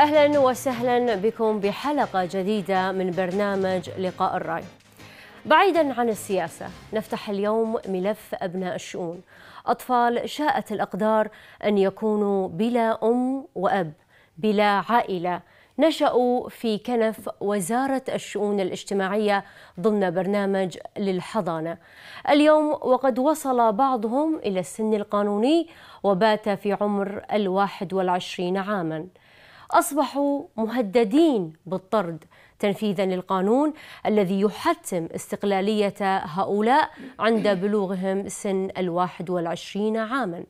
أهلا وسهلا بكم بحلقة جديدة من برنامج لقاء الرأي بعيدا عن السياسة نفتح اليوم ملف أبناء الشؤون أطفال شاءت الأقدار أن يكونوا بلا أم وأب بلا عائلة نشأوا في كنف وزارة الشؤون الاجتماعية ضمن برنامج للحضانة. اليوم وقد وصل بعضهم إلى السن القانوني وبات في عمر الواحد والعشرين عاماً. أصبحوا مهددين بالطرد تنفيذا للقانون الذي يحتم استقلالية هؤلاء عند بلوغهم سن الواحد والعشرين عاما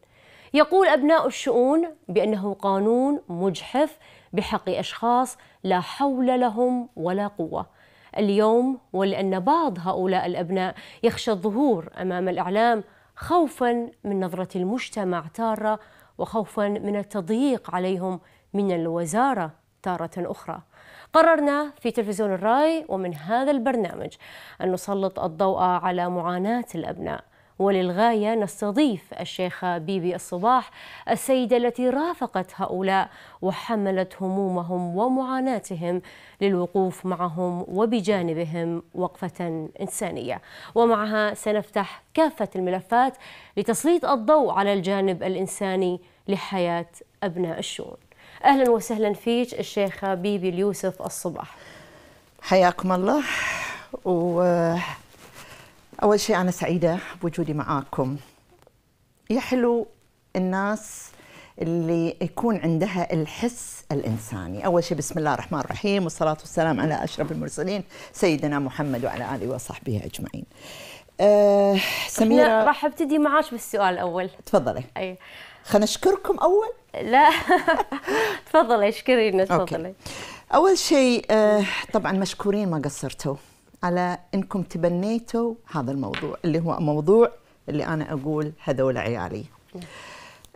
يقول أبناء الشؤون بأنه قانون مجحف بحق أشخاص لا حول لهم ولا قوة اليوم ولأن بعض هؤلاء الأبناء يخشى الظهور أمام الإعلام خوفا من نظرة المجتمع تارة وخوفا من التضييق عليهم من الوزارة تارة أخرى قررنا في تلفزيون الراي ومن هذا البرنامج أن نسلط الضوء على معاناة الأبناء وللغاية نستضيف الشيخة بيبي الصباح السيدة التي رافقت هؤلاء وحملت همومهم ومعاناتهم للوقوف معهم وبجانبهم وقفة إنسانية ومعها سنفتح كافة الملفات لتسليط الضوء على الجانب الإنساني لحياة أبناء الشؤون أهلا وسهلا فيك الشيخة بيبي اليوسف الصباح حياكم الله و اول شيء أنا سعيدة بوجودي معاكم يا حلو الناس اللي يكون عندها الحس الإنساني أول شيء بسم الله الرحمن الرحيم والصلاة والسلام على أشرف المرسلين سيدنا محمد وعلى آله وصحبه أجمعين أه سميرة راح ابتدي معاك بالسؤال الأول تفضلي أي خلينا نشكركم اول لا تفضلي اشكرينا تفضلي اول شيء آه، طبعا مشكورين ما قصرتوا على انكم تبنيتوا هذا الموضوع اللي هو موضوع اللي انا اقول هذول عيالي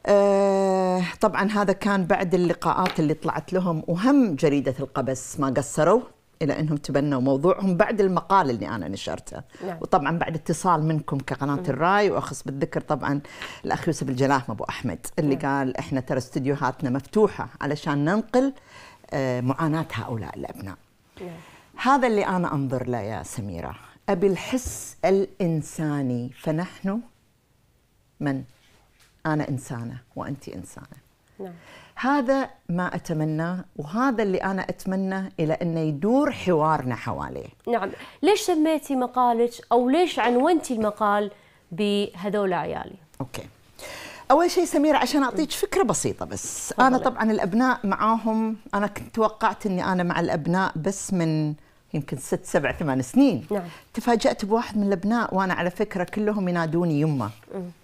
آه طبعا هذا كان بعد اللقاءات اللي طلعت لهم وهم جريده القبس ما قصروا الى انهم تبنوا موضوعهم بعد المقال اللي انا نشرته نعم. وطبعا بعد اتصال منكم كقناه مم. الراي واخص بالذكر طبعا الاخ يوسف الجلاهم ابو احمد اللي مم. نعم. قال احنا ترى استديوهاتنا مفتوحه علشان ننقل آه، معاناه هؤلاء الابناء مم. نعم. هذا اللي انا انظر له يا سميره ابي الحس الانساني فنحن من انا انسانه وانت انسانه نعم. هذا ما أتمناه وهذا اللي أنا أتمنى إلى أنه يدور حوارنا حواليه نعم ليش سميتي مقالك أو ليش عنونتي المقال بهذول عيالي أوكي اول شيء سميرة عشان اعطيك فكره بسيطه بس فضل. انا طبعا الابناء معاهم انا كنت توقعت اني انا مع الابناء بس من يمكن ست سبع ثمان سنين نعم. تفاجات بواحد من الابناء وانا على فكره كلهم ينادوني يمه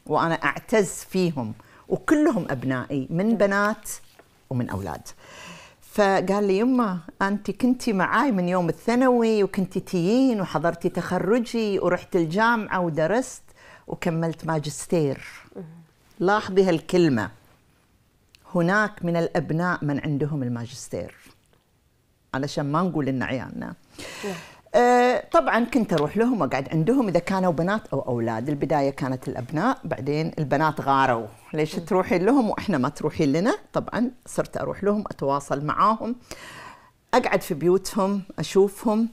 وانا اعتز فيهم وكلهم أبنائي من نعم. بنات ومن أولاد فقال لي يما انت كنتي معاي من يوم الثانوي وكنتي تيين وحضرتي تخرجي ورحت الجامعه ودرست وكملت ماجستير لاحظي هالكلمه هناك من الابناء من عندهم الماجستير علشان ما نقول ان عيالنا نعم. آه، طبعا كنت اروح لهم واقعد عندهم اذا كانوا بنات او اولاد، البدايه كانت الابناء بعدين البنات غاروا، ليش تروحين لهم واحنا ما تروحين لنا؟ طبعا صرت اروح لهم اتواصل معاهم اقعد في بيوتهم اشوفهم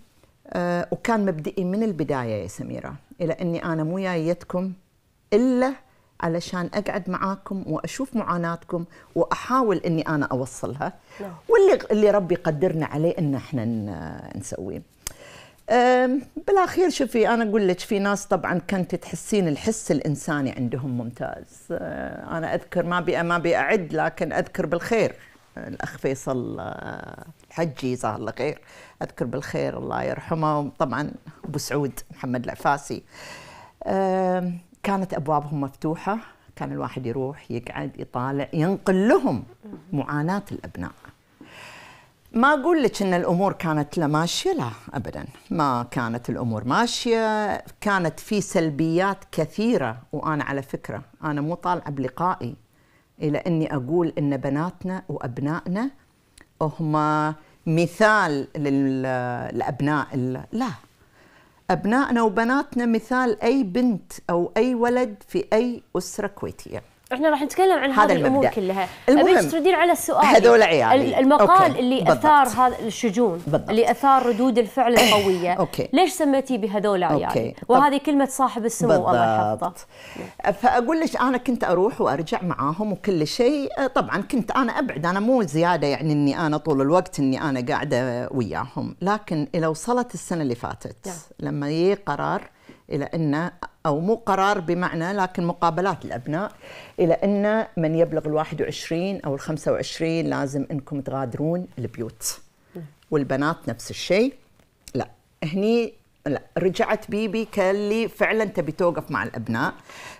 أه وكان مبدئي من البدايه يا سميره الى اني انا مو جايتكم الا علشان اقعد معاكم واشوف معاناتكم واحاول اني انا اوصلها نعم. واللي اللي ربي قدرنا عليه ان احنا نسويه بالاخير شوفي انا اقول لك في ناس طبعا كنت تحسين الحس الانساني عندهم ممتاز أه، انا اذكر ما بي ما بي اعد لكن اذكر بالخير الاخ فيصل أه، حجي جزاه الله خير اذكر بالخير الله يرحمه وطبعا ابو سعود محمد العفاسي كانت ابوابهم مفتوحه كان الواحد يروح يقعد يطالع ينقل لهم معاناه الابناء ما اقول لك ان الامور كانت لا ماشيه لا ابدا ما كانت الامور ماشيه كانت في سلبيات كثيره وانا على فكره انا مو طالعه بلقائي الى اني اقول ان بناتنا وابنائنا هم مثال للابناء لا ابنائنا وبناتنا مثال اي بنت او اي ولد في اي اسره كويتيه احنا راح نتكلم عن هذا الامور كلها المهم ابيك تردين على السؤال هذول عيالي المقال أوكي. اللي بالضبط. اثار هذا الشجون بالضبط. اللي اثار ردود الفعل القويه أوكي. ليش سميتيه بهذول عيالي أوكي. وهذه كلمه صاحب السمو الله يحفظه فاقول لك انا كنت اروح وارجع معاهم وكل شيء أه، طبعا كنت انا ابعد انا مو زياده يعني اني انا طول الوقت اني انا قاعده وياهم لكن الى وصلت السنه اللي فاتت نعم. لما يجي قرار إلى أن أو مو قرار بمعنى لكن مقابلات الأبناء إلى أن من يبلغ ال21 أو ال25 لازم أنكم تغادرون البيوت والبنات نفس الشيء لا هني لا رجعت بيبي كاللي فعلا تبي توقف مع الأبناء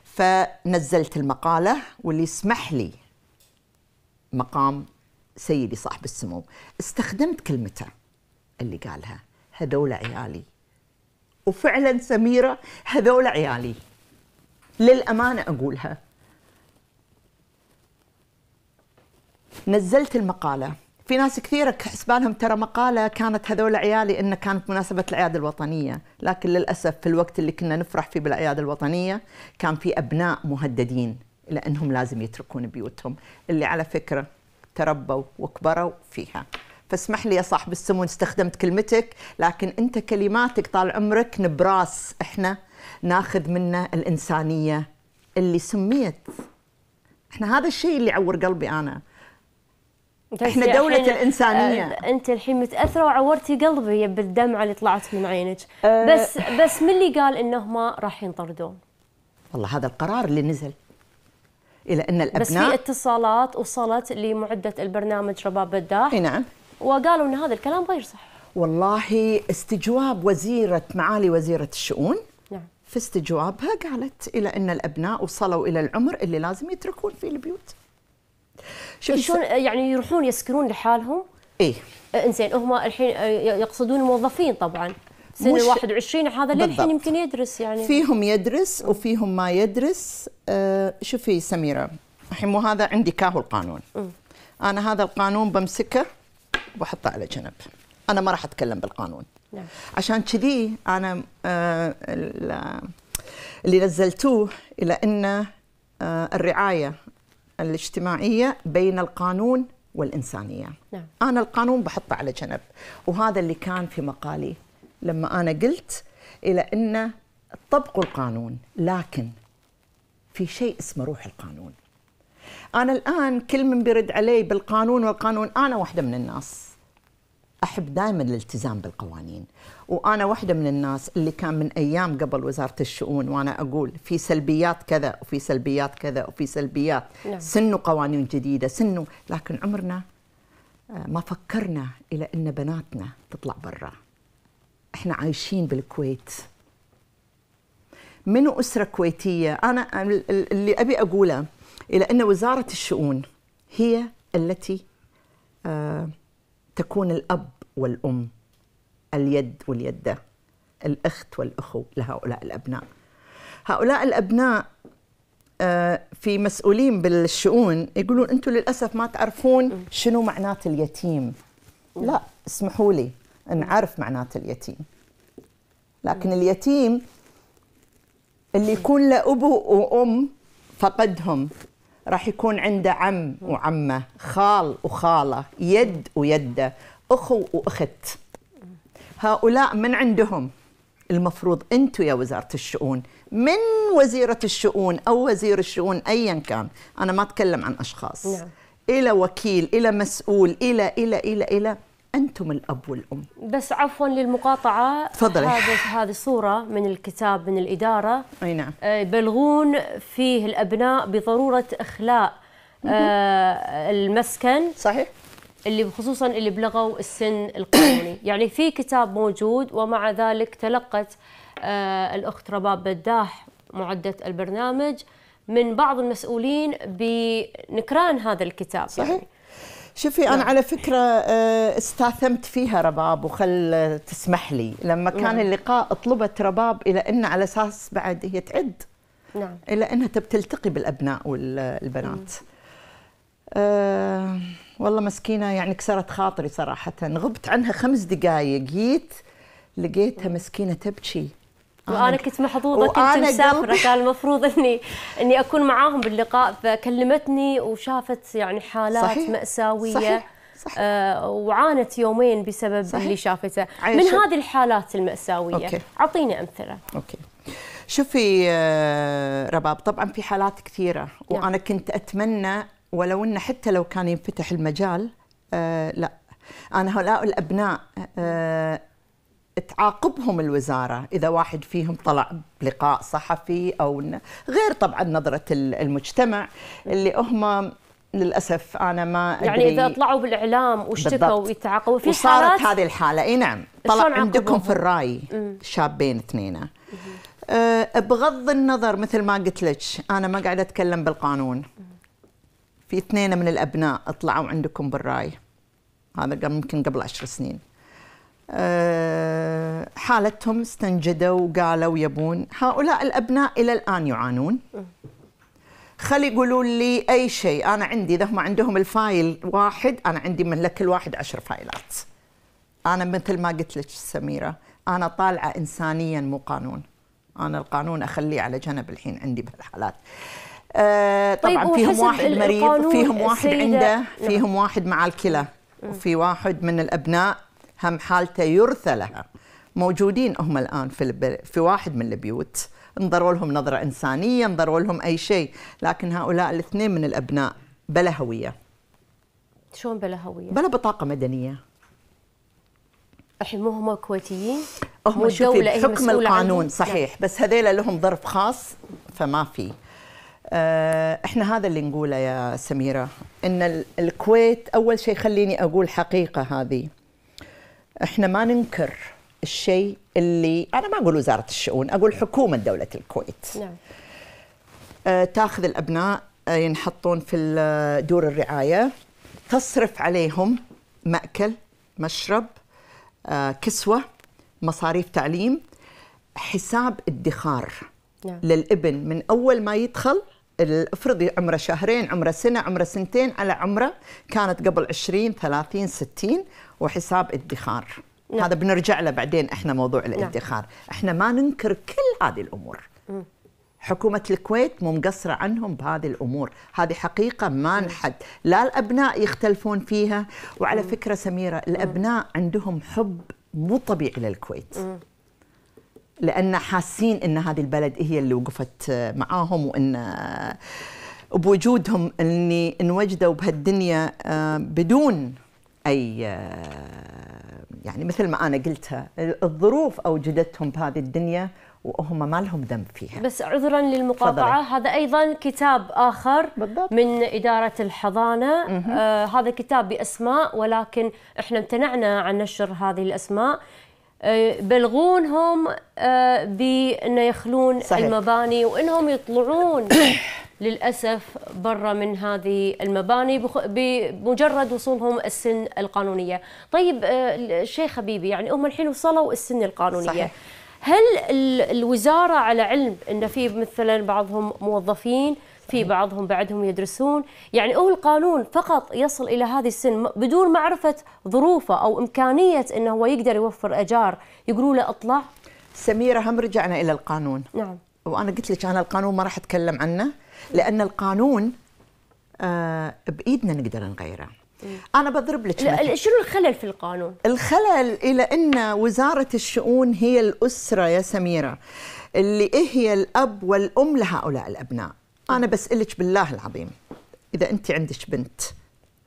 فنزلت المقالة واللي يسمح لي مقام سيدي صاحب السمو استخدمت كلمته اللي قالها هذول عيالي وفعلا سميره هذول عيالي للامانه اقولها نزلت المقاله في ناس كثيره حسبانهم ترى مقاله كانت هذول عيالي إن كانت مناسبه الاعياد الوطنيه لكن للاسف في الوقت اللي كنا نفرح فيه بالاعياد الوطنيه كان في ابناء مهددين لانهم لازم يتركون بيوتهم اللي على فكره تربوا وكبروا فيها فاسمح لي يا صاحب السمو استخدمت كلمتك لكن انت كلماتك طال عمرك نبراس احنا ناخذ منه الانسانيه اللي سميت احنا هذا الشيء اللي يعور قلبي انا احنا دولة الانسانية آه، انت الحين متأثرة وعورتي قلبي بالدمعة اللي طلعت من عينك أه بس بس من اللي قال انهم راح ينطردون؟ والله هذا القرار اللي نزل الى ان الابناء بس في اتصالات وصلت لمعدة البرنامج رباب الداح نعم وقالوا ان هذا الكلام غير صحيح والله استجواب وزيره معالي وزيره الشؤون نعم. في استجوابها قالت الى ان الابناء وصلوا الى العمر اللي لازم يتركون فيه البيوت إيه، شلون يعني يروحون يسكنون لحالهم ايه, إيه، انزين هم الحين إيه، يقصدون الموظفين طبعا سن ال 21 هذا للحين يمكن يدرس يعني فيهم يدرس وفيهم ما يدرس آه، شوفي سميره الحين مو هذا عندي كاهو القانون م. انا هذا القانون بمسكه واحطه على جنب انا ما راح اتكلم بالقانون نعم. عشان كذي انا آه، اللي نزلتوه الى ان آه، الرعايه الاجتماعيه بين القانون والانسانيه نعم. انا القانون بحطه على جنب وهذا اللي كان في مقالي لما انا قلت الى ان طبقوا القانون لكن في شيء اسمه روح القانون انا الان كل من بيرد علي بالقانون والقانون انا واحده من الناس احب دائما الالتزام بالقوانين وانا واحده من الناس اللي كان من ايام قبل وزاره الشؤون وانا اقول في سلبيات كذا وفي سلبيات كذا وفي سلبيات نعم. سنوا قوانين جديده سنوا لكن عمرنا آه، ما فكرنا الى ان بناتنا تطلع برا احنا عايشين بالكويت منو اسره كويتيه انا اللي ابي اقوله الى ان وزاره الشؤون هي التي آه تكون الأب والأم اليد واليدة الأخت والأخو لهؤلاء الأبناء هؤلاء الأبناء آه، في مسؤولين بالشؤون يقولون أنتم للأسف ما تعرفون شنو معنات اليتيم لا اسمحوا لي نعرف معنات اليتيم لكن اليتيم اللي يكون له أبو وأم فقدهم راح يكون عنده عم وعمه خال وخاله يد ويده اخو واخت هؤلاء من عندهم المفروض انتم يا وزاره الشؤون من وزيره الشؤون او وزير الشؤون ايا كان انا ما اتكلم عن اشخاص نعم. الى وكيل الى مسؤول الى الى الى الى, إلى أنتم الأب والأم بس عفوا للمقاطعة تفضلي هذه هذه صورة من الكتاب من الإدارة أي نعم آه، يبلغون فيه الأبناء بضرورة إخلاء آه، المسكن صحيح اللي خصوصا اللي بلغوا السن القانوني يعني في كتاب موجود ومع ذلك تلقت آه، الأخت رباب بداح معدة البرنامج من بعض المسؤولين بنكران هذا الكتاب صحيح يعني شوفي انا نعم. على فكره آه، استاثمت فيها رباب وخل تسمح لي لما كان نعم. اللقاء طلبت رباب الى ان على اساس بعد هي تعد نعم الى انها تلتقي بالابناء والبنات أه والله مسكينه يعني كسرت خاطري صراحه غبت عنها خمس دقائق جيت لقيتها نعم. مسكينه تبكي وانا كنت محظوظه كنت مسافره كان المفروض اني اني اكون معاهم باللقاء فكلمتني وشافت يعني حالات صحيح. ماساويه صحيح. صحيح. آه وعانت يومين بسبب صحيح. اللي شافته من هذه الحالات المأساوية أوكي. أعطيني أمثلة أوكي شوفي آه، رباب طبعا في حالات كثيرة يعني. وأنا كنت أتمنى ولو أنه حتى لو كان ينفتح المجال آه لا أنا هؤلاء الأبناء آه تعاقبهم الوزارة إذا واحد فيهم طلع بلقاء صحفي أو غير طبعا نظرة المجتمع اللي هم للاسف انا ما يعني أدري يعني اذا طلعوا بالاعلام واشتكوا ويتعاقبوا في وصارت هذه الحاله اي نعم طلع عندكم في الراي شابين اثنين أه، بغض النظر مثل ما قلت لك انا ما قاعده اتكلم بالقانون في اثنين من الابناء طلعوا عندكم بالراي هذا ممكن قبل عشر سنين آه، حالتهم استنجدوا وقالوا يبون هؤلاء الأبناء إلى الآن يعانون خلي يقولوا لي أي شيء أنا عندي إذا هم عندهم الفايل واحد أنا عندي من لك الواحد عشر فايلات أنا مثل ما قلت لك سميرة أنا طالعة إنسانيا مو قانون أنا القانون أخليه على جنب الحين عندي بهالحالات آه طيب، طبعا طيب فيهم واحد مريض فيهم واحد عنده فيهم واحد مع الكلى وفي واحد من الأبناء هم حالته يرثى لها موجودين هم الان في في واحد من البيوت انظروا لهم نظره انسانيه انظروا لهم اي شيء لكن هؤلاء الاثنين من الابناء بلا هويه شلون بلا هويه بلا بطاقه مدنيه الحين مو هم كويتيين هم شوفي بحكم القانون صحيح لا. بس هذيلا لهم ظرف خاص فما في آه، احنا هذا اللي نقوله يا سميره ان الكويت اول شيء خليني اقول حقيقه هذه احنا ما ننكر الشيء اللي انا ما اقول وزاره الشؤون اقول حكومه دوله الكويت نعم. آه تاخذ الابناء آه، ينحطون في دور الرعايه تصرف عليهم ماكل مشرب آه كسوه مصاريف تعليم حساب ادخار نعم. للابن من اول ما يدخل افرض عمره شهرين عمره سنه عمره سنتين على عمره كانت قبل 20 30 60 وحساب ادخار نعم. هذا بنرجع له بعدين احنا موضوع نعم. الادخار نعم. احنا ما ننكر كل هذه الامور م. حكومة الكويت مو مقصرة عنهم بهذه الأمور هذه حقيقة ما نحد لا الأبناء يختلفون فيها وعلى فكرة سميرة الأبناء عندهم حب مو طبيعي للكويت لأن حاسين أن هذه البلد هي اللي وقفت معاهم وأن بوجودهم أني انوجدوا بهالدنيا آه، بدون اي آه، يعني مثل ما انا قلتها الظروف اوجدتهم بهذه الدنيا وهم ما لهم ذنب فيها بس عذرا للمقاطعه فضلي. هذا ايضا كتاب اخر بالضبط. من اداره الحضانه آه هذا كتاب باسماء ولكن احنا امتنعنا عن نشر هذه الاسماء آه بلغونهم آه يخلون صحيح. المباني وانهم يطلعون للأسف برا من هذه المباني بمجرد وصولهم السن القانونية طيب آه، الشيخ حبيبي يعني هم الحين وصلوا السن القانونية صحيح. هل الوزارة على علم أن في مثلا بعضهم موظفين في بعضهم بعدهم يدرسون يعني هو القانون فقط يصل إلى هذه السن بدون معرفة ظروفه أو إمكانية أنه هو يقدر يوفر أجار يقولوا له أطلع سميرة هم رجعنا إلى القانون نعم وأنا قلت لك أنا القانون ما راح أتكلم عنه لان القانون آه بايدنا نقدر نغيره انا بضرب لك مثل. شنو الخلل في القانون الخلل الى ان وزاره الشؤون هي الاسره يا سميره اللي إيه هي الاب والام لهؤلاء الابناء انا بسالك بالله العظيم اذا انت عندك بنت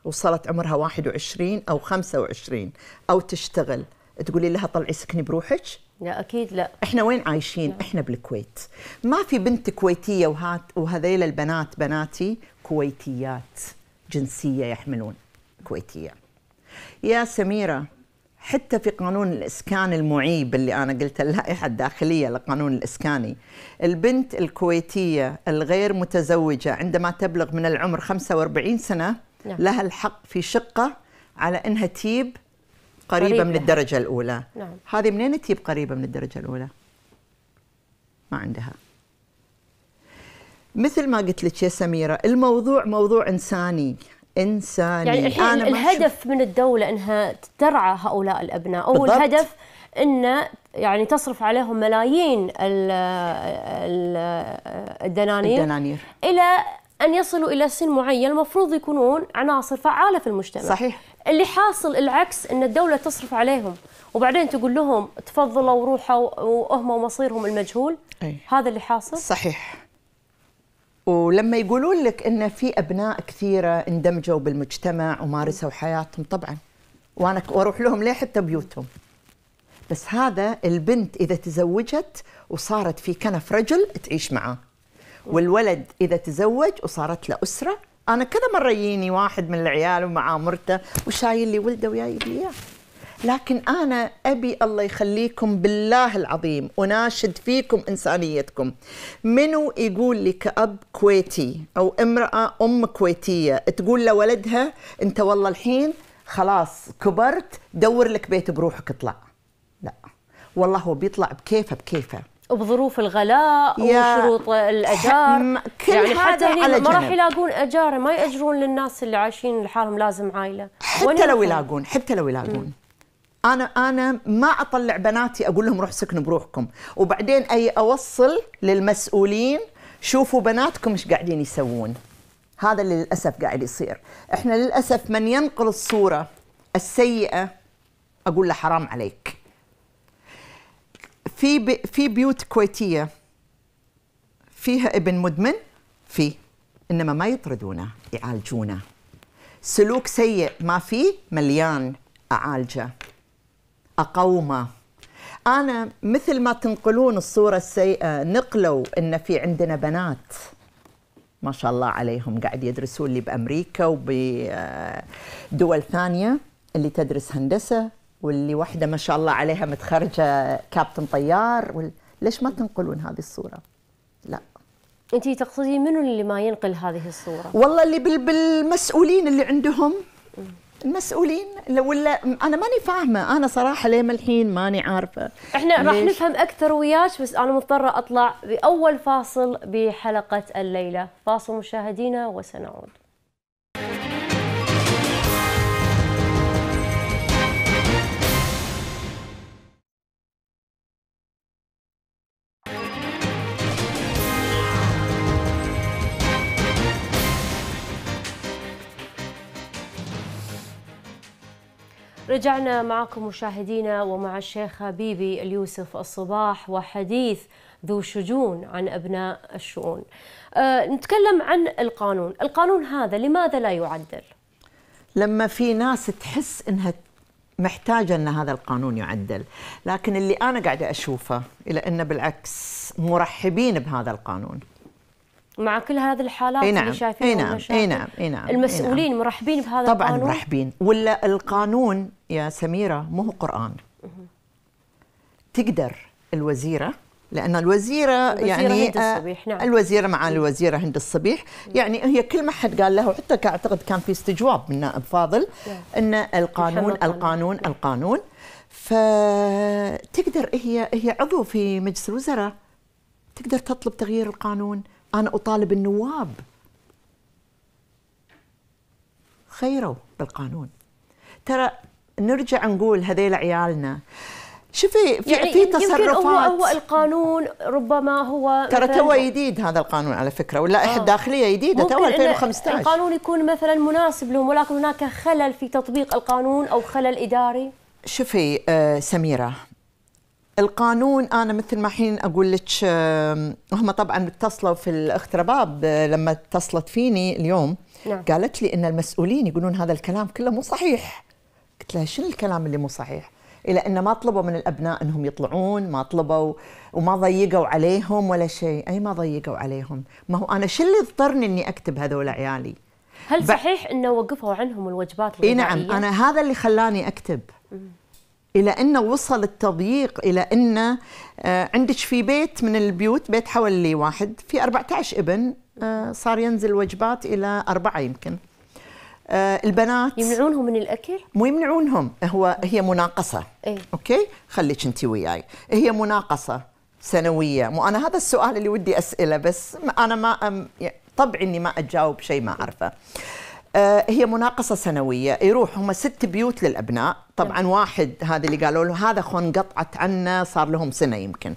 وصلت عمرها 21 او 25 او تشتغل تقولي لها طلعي سكني بروحك لا اكيد لا احنا وين عايشين لا. احنا بالكويت ما في بنت كويتيه وهات وهذيل البنات بناتي كويتيات جنسيه يحملون كويتيه يا سميره حتى في قانون الاسكان المعيب اللي انا قلت اللائحه الداخليه للقانون الاسكاني البنت الكويتيه الغير متزوجه عندما تبلغ من العمر 45 سنه نعم. لها الحق في شقه على انها تيب قريبة, قريبة من الدرجة الأولى نعم. هذه منين تجيب قريبة من الدرجة الأولى؟ ما عندها مثل ما قلت لك يا سميرة الموضوع موضوع إنساني إنساني يعني الحين أنا الهدف من الدولة أنها ترعى هؤلاء الأبناء أو بالضبط. الهدف أن يعني تصرف عليهم ملايين الـ الـ الدنانير, الدنانير إلى أن يصلوا إلى سن معين المفروض يكونون عناصر فعالة في المجتمع صحيح اللي حاصل العكس ان الدوله تصرف عليهم وبعدين تقول لهم تفضلوا وروحوا وهم مصيرهم المجهول أي. هذا اللي حاصل صحيح ولما يقولون لك ان في ابناء كثيره اندمجوا بالمجتمع ومارسوا حياتهم طبعا وانا واروح لهم ليه حتى بيوتهم بس هذا البنت اذا تزوجت وصارت في كنف رجل تعيش معاه والولد اذا تزوج وصارت له اسره انا كذا مره يجيني واحد من العيال ومعاه مرته وشايل لي ولده وجايب لي اياه لكن انا ابي الله يخليكم بالله العظيم اناشد فيكم انسانيتكم منو يقول لي كاب كويتي او امراه ام كويتيه تقول لولدها انت والله الحين خلاص كبرت دور لك بيت بروحك اطلع لا والله هو بيطلع بكيفه بكيفه بظروف الغلاء وشروط الاجار كل يعني حتى هني ما راح يلاقون اجار ما ياجرون للناس اللي عايشين لحالهم لازم عائله حتى لو يلاقون حتى لو يلاقون انا انا ما اطلع بناتي اقول لهم روح سكنوا بروحكم وبعدين اي اوصل للمسؤولين شوفوا بناتكم ايش قاعدين يسوون هذا اللي للاسف قاعد يصير احنا للاسف من ينقل الصوره السيئه اقول له حرام عليك في بي في بيوت كويتيه فيها ابن مدمن في انما ما يطردونه يعالجونه سلوك سيء ما فيه مليان اعالجه اقومه انا مثل ما تنقلون الصوره السيئه نقلوا ان في عندنا بنات ما شاء الله عليهم قاعد يدرسون لي بامريكا وبدول آه، ثانيه اللي تدرس هندسه واللي واحده ما شاء الله عليها متخرجه كابتن طيار وال... ليش ما تنقلون هذه الصوره؟ لا انت تقصدين منو اللي ما ينقل هذه الصوره؟ والله اللي بال... بالمسؤولين اللي عندهم المسؤولين ولا انا ماني فاهمه انا صراحه ليه الحين ماني عارفه احنا راح نفهم اكثر وياك بس انا مضطره اطلع باول فاصل بحلقه الليله فاصل مشاهدينا وسنعود رجعنا معكم مشاهدينا ومع الشيخ بيبي اليوسف الصباح وحديث ذو شجون عن أبناء الشؤون أه نتكلم عن القانون القانون هذا لماذا لا يعدل؟ لما في ناس تحس انها محتاجه ان هذا القانون يعدل، لكن اللي انا قاعده اشوفه الى انه بالعكس مرحبين بهذا القانون. مع كل هذه الحالات اي نعم اللي شايفينها نعم، اي نعم اي نعم اي نعم المسؤولين نعم مرحبين بهذا طبعا القانون؟ طبعا مرحبين ولا القانون يا سميرة مو هو قرآن تقدر الوزيرة لأن الوزيرة, الوزيرة يعني هند آه، الصبيح نعم. الوزيرة مع الوزيرة هند الصبيح يعني هي كل ما حد قال له حتى أعتقد كان في استجواب من نائب فاضل أن القانون القانون القانون فتقدر هي هي عضو في مجلس الوزراء تقدر تطلب تغيير القانون أنا أطالب النواب خيروا بالقانون ترى نرجع نقول هذيل عيالنا شوفي في يعني في تصرفات يمكن هو هو القانون ربما هو ترى تو جديد هذا القانون على فكره ولا آه. داخليه جديده تو 2015 القانون يكون مثلا مناسب لهم ولكن هناك خلل في تطبيق القانون او خلل اداري شوفي آه سميره القانون انا مثل ما حين اقول لك هم طبعا اتصلوا في الاخت رباب آه، لما اتصلت فيني اليوم نعم. قالت لي ان المسؤولين يقولون هذا الكلام كله مو صحيح قلت لها شنو الكلام اللي مو صحيح الى ان ما طلبوا من الابناء انهم يطلعون ما طلبوا وما ضيقوا عليهم ولا شيء اي ما ضيقوا عليهم ما هو انا شو اللي اضطرني اني اكتب هذول عيالي هل صحيح انه وقفوا عنهم الوجبات الغذائيه؟ اي نعم انا هذا اللي خلاني اكتب الى انه وصل التضييق الى انه آه، عندك في بيت من البيوت بيت حوالي واحد في 14 ابن آه، صار ينزل وجبات الى اربعه يمكن آه، البنات يمنعونهم من الاكل مو يمنعونهم هو هي مناقصه أي. اوكي خليك انت وياي هي مناقصه سنويه مو انا هذا السؤال اللي ودي اساله بس انا ما طبعي اني ما اجاوب شيء ما اعرفه آه، هي مناقصة سنوية يروح هم ست بيوت للأبناء طبعا نعم. واحد هذا اللي قالوا له هذا خون قطعت عنا صار لهم سنة يمكن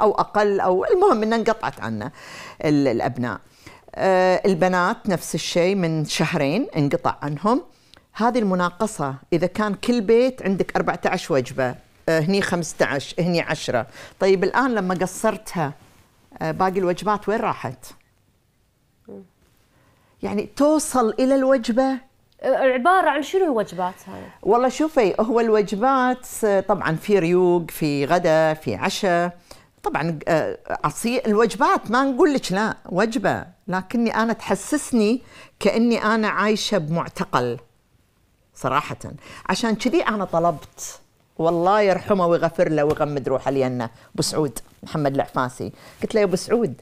أو أقل أو المهم انه انقطعت عنا الأبناء آه، البنات نفس الشيء من شهرين انقطع عنهم هذه المناقصة إذا كان كل بيت عندك 14 وجبة آه، هني 15 هني 10 طيب الآن لما قصرتها آه، باقي الوجبات وين راحت يعني توصل إلى الوجبة عبارة عن شنو الوجبات هاي؟ والله شوفي هو الوجبات طبعا في ريوق في غدا في عشاء طبعا عصير آه، الوجبات ما نقول لك لا وجبه لكني انا تحسسني كاني انا عايشه بمعتقل صراحه عشان كذي انا طلبت والله يرحمه ويغفر له ويغمد روحه لينا ابو سعود محمد العفاسي قلت له يا ابو سعود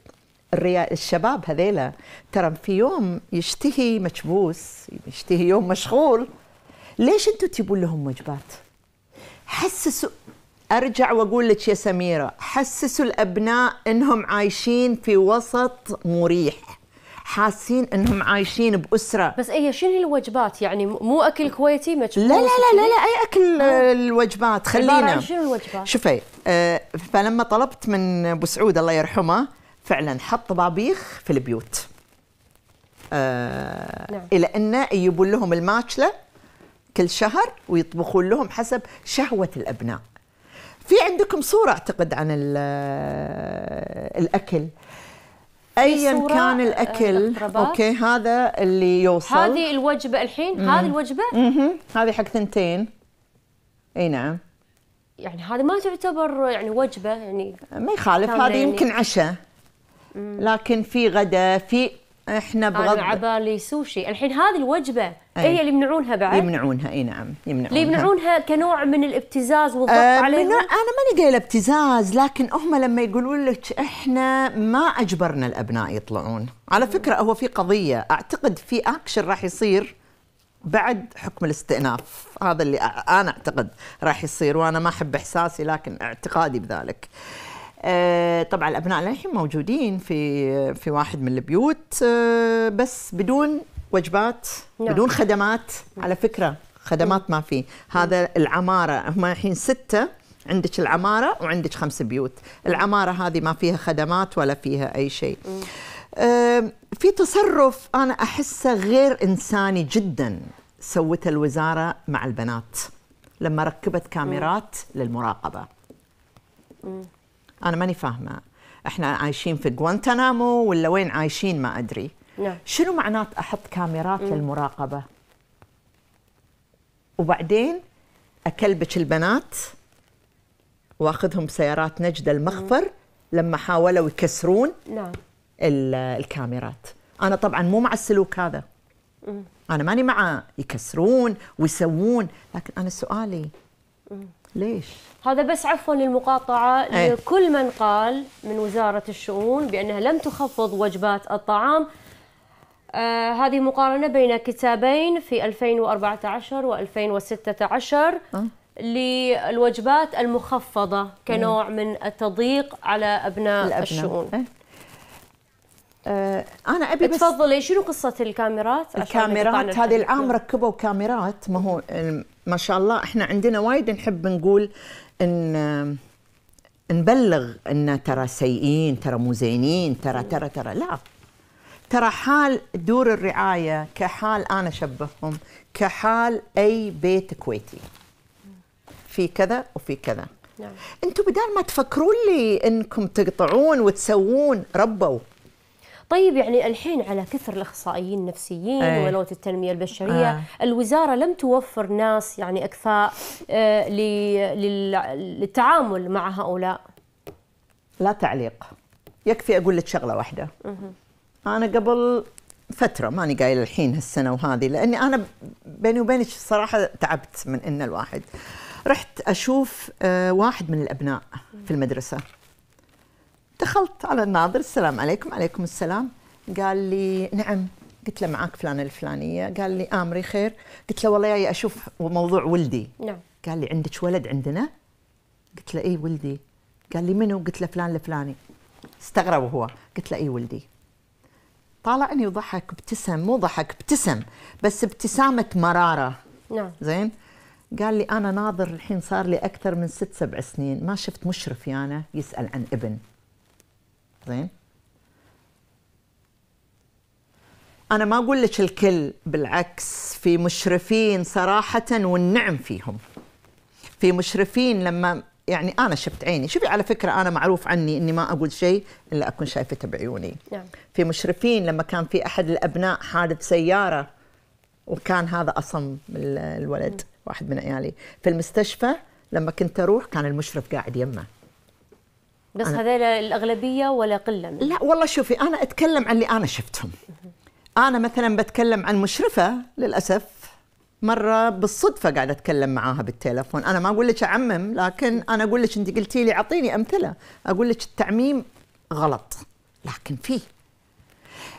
الشباب هذيلا ترى في يوم يشتهي مكبوس يشتهي يوم مشغول ليش انتم تجيبون لهم وجبات حسسوا ارجع واقول لك يا سميره حسسوا الابناء انهم عايشين في وسط مريح حاسين انهم عايشين باسره بس هي إيه، شنو الوجبات يعني مو اكل كويتي مجبوس لا لا لا لا, لا اي اكل الوجبات خلينا شنو الوجبات شوفي آه، فلما طلبت من ابو سعود الله يرحمه فعلا حط طبابيخ في البيوت آه، نعم. الى انه يجيبون لهم الماكله كل شهر ويطبخون لهم حسب شهوه الابناء في عندكم صوره اعتقد عن الاكل ايا كان آه، الاكل اوكي هذا اللي يوصل هذه الوجبه الحين هذه الوجبه هذه حق ثنتين اي نعم يعني هذا ما تعتبر يعني وجبه يعني ما يخالف هذه يعني يمكن عشاء لكن في غدا في احنا بغض انا عبالي سوشي الحين هذه الوجبه أي. هي اللي يمنعونها بعد يمنعونها اي نعم يمنعونها اللي يمنعونها كنوع من الابتزاز والضغط أه عليهم انا ماني قايله ابتزاز لكن هم لما يقولون لك احنا ما اجبرنا الابناء يطلعون على فكره هو في قضيه اعتقد في اكشن راح يصير بعد حكم الاستئناف هذا اللي انا اعتقد راح يصير وانا ما احب احساسي لكن اعتقادي بذلك آه، طبعا الابناء للحين موجودين في في واحد من البيوت آه، بس بدون وجبات نعم. بدون خدمات على فكره خدمات ما في نعم. هذا العماره هم الحين سته عندك العمارة وعندك خمس بيوت العمارة هذه ما فيها خدمات ولا فيها أي شيء في تصرف أنا أحسه غير إنساني جدا سوته الوزارة مع البنات لما ركبت كاميرات للمراقبة انا ماني فاهمه احنا عايشين في غوانتنامو ولا وين عايشين ما ادري نعم. شنو معنات احط كاميرات مم. للمراقبه وبعدين اكلبك البنات واخذهم سيارات نجدة المخفر لما حاولوا يكسرون نعم. الكاميرات انا طبعا مو مع السلوك هذا مم. انا ماني مع يكسرون ويسوون لكن انا سؤالي مم. ليش؟ هذا بس عفوا للمقاطعة إيه. لكل من قال من وزارة الشؤون بأنها لم تخفض وجبات الطعام آه هذه مقارنة بين كتابين في 2014 و 2016 أه؟ للوجبات المخفضة كنوع إيه. من التضييق على أبناء الأبناء. الشؤون أه؟ آه انا ابي بس تفضلي شنو قصه الكاميرات الكاميرات هذه العام ركبوا كاميرات ما هو ما شاء الله احنا عندنا وايد نحب نقول ان نبلغ ان ترى سيئين ترى مو زينين ترى ترى ترى لا ترى حال دور الرعايه كحال انا اشبههم كحال اي بيت كويتي في كذا وفي كذا نعم. انتم بدال ما تفكرون لي انكم تقطعون وتسوون ربوا طيب يعني الحين على كثر الاخصائيين النفسيين أيه. ومنوه التنميه البشريه آه. الوزاره لم توفر ناس يعني اكفاء آه للتعامل مع هؤلاء لا تعليق يكفي اقول لك شغله واحده انا قبل فتره ماني قايل الحين هالسنه وهذه لاني انا بيني وبينك الصراحه تعبت من ان الواحد رحت اشوف آه، واحد من الابناء في المدرسه دخلت على الناظر السلام عليكم عليكم السلام قال لي نعم قلت له معاك فلانة الفلانية قال لي آمري خير قلت له والله جاي أشوف موضوع ولدي نعم قال لي عندك ولد عندنا قلت له إي ولدي قال لي منو قلت له فلان الفلاني استغرب هو قلت له إي ولدي طالعني وضحك ابتسم مو ضحك ابتسم بس ابتسامة مرارة نعم زين قال لي أنا ناظر الحين صار لي أكثر من ست سبع سنين ما شفت مشرف يانا يسأل عن ابن زين أنا ما أقول لك الكل بالعكس في مشرفين صراحة والنعم فيهم في مشرفين لما يعني أنا شفت عيني شوفي على فكرة أنا معروف عني أني ما أقول شيء إلا أكون شايفته بعيوني نعم. في مشرفين لما كان في أحد الأبناء حادث سيارة وكان هذا أصم الولد نعم. واحد من عيالي في المستشفى لما كنت أروح كان المشرف قاعد يمه بس هذول الاغلبيه ولا قله منه. لا والله شوفي انا اتكلم عن اللي انا شفتهم انا مثلا بتكلم عن مشرفه للاسف مره بالصدفه قاعده اتكلم معاها بالتليفون انا ما اقول لك اعمم لكن انا اقول لك انت قلتي لي اعطيني امثله اقول لك التعميم غلط لكن فيه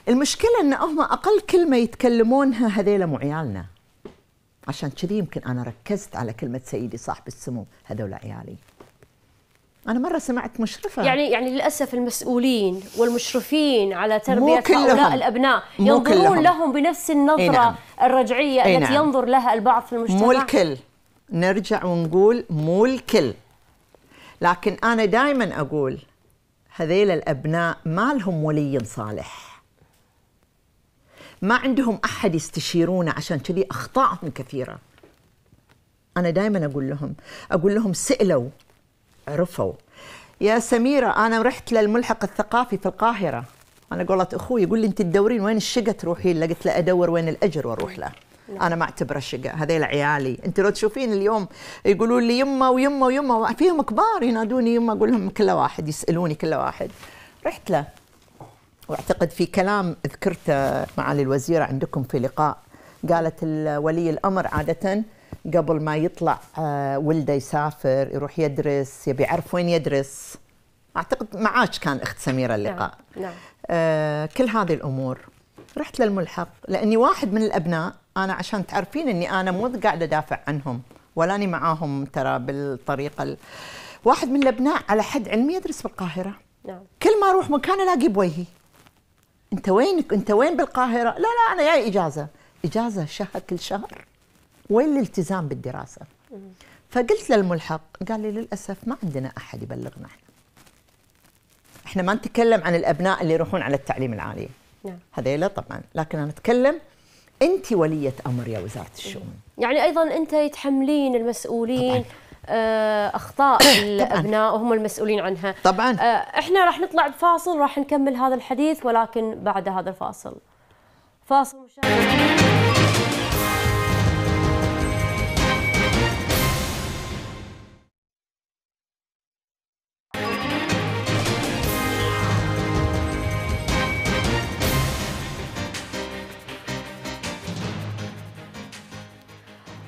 المشكله ان هم اقل كلمه يتكلمونها هذيلا مو عيالنا عشان كذي يمكن انا ركزت على كلمه سيدي صاحب السمو هذول عيالي أنا مرة سمعت مشرفة يعني يعني للأسف المسؤولين والمشرفين على تربية هؤلاء الأبناء ينظرون لهم بنفس النظرة نعم. الرجعية التي نعم. التي ينظر لها البعض في المجتمع مو الكل نرجع ونقول مو الكل لكن أنا دائما أقول هذيل الأبناء ما لهم ولي صالح ما عندهم أحد يستشيرونه عشان كذي أخطائهم كثيرة أنا دائما أقول لهم أقول لهم سألوا رفوا يا سميرة أنا رحت للملحق الثقافي في القاهرة أنا قلت أخوي يقول لي أنت تدورين وين الشقة تروحين له قلت له أدور وين الأجر وأروح له نعم. انا ما اعتبره شقه هذي عيالي انت لو تشوفين اليوم يقولون لي يما ويما ويما فيهم كبار ينادوني يما اقول لهم كل واحد يسالوني كل واحد رحت له واعتقد في كلام ذكرته معالي الوزيره عندكم في لقاء قالت ولي الامر عاده قبل ما يطلع آه، ولده يسافر يروح يدرس يبي يعرف وين يدرس اعتقد معاش كان اخت سميره اللقاء نعم. نعم. آه، كل هذه الامور رحت للملحق لاني واحد من الابناء انا عشان تعرفين اني انا مو قاعده دافع عنهم ولاني معاهم ترى بالطريقه ال... واحد من الابناء على حد علمي يدرس بالقاهره نعم. كل ما اروح مكان الاقي بوجهي انت وينك انت وين بالقاهره لا لا انا جاي اجازه اجازه شهر كل شهر وين الالتزام بالدراسه فقلت للملحق قال لي للاسف ما عندنا احد يبلغنا احنا احنا ما نتكلم عن الابناء اللي يروحون على التعليم العالي نعم هذيلا طبعا لكن انا اتكلم انت وليه امر يا وزاره الشؤون يعني ايضا انت تحملين المسؤولين طبعاً. آه، اخطاء الابناء وهم المسؤولين عنها طبعا آه، احنا راح نطلع بفاصل راح نكمل هذا الحديث ولكن بعد هذا الفاصل فاصل مشاهد.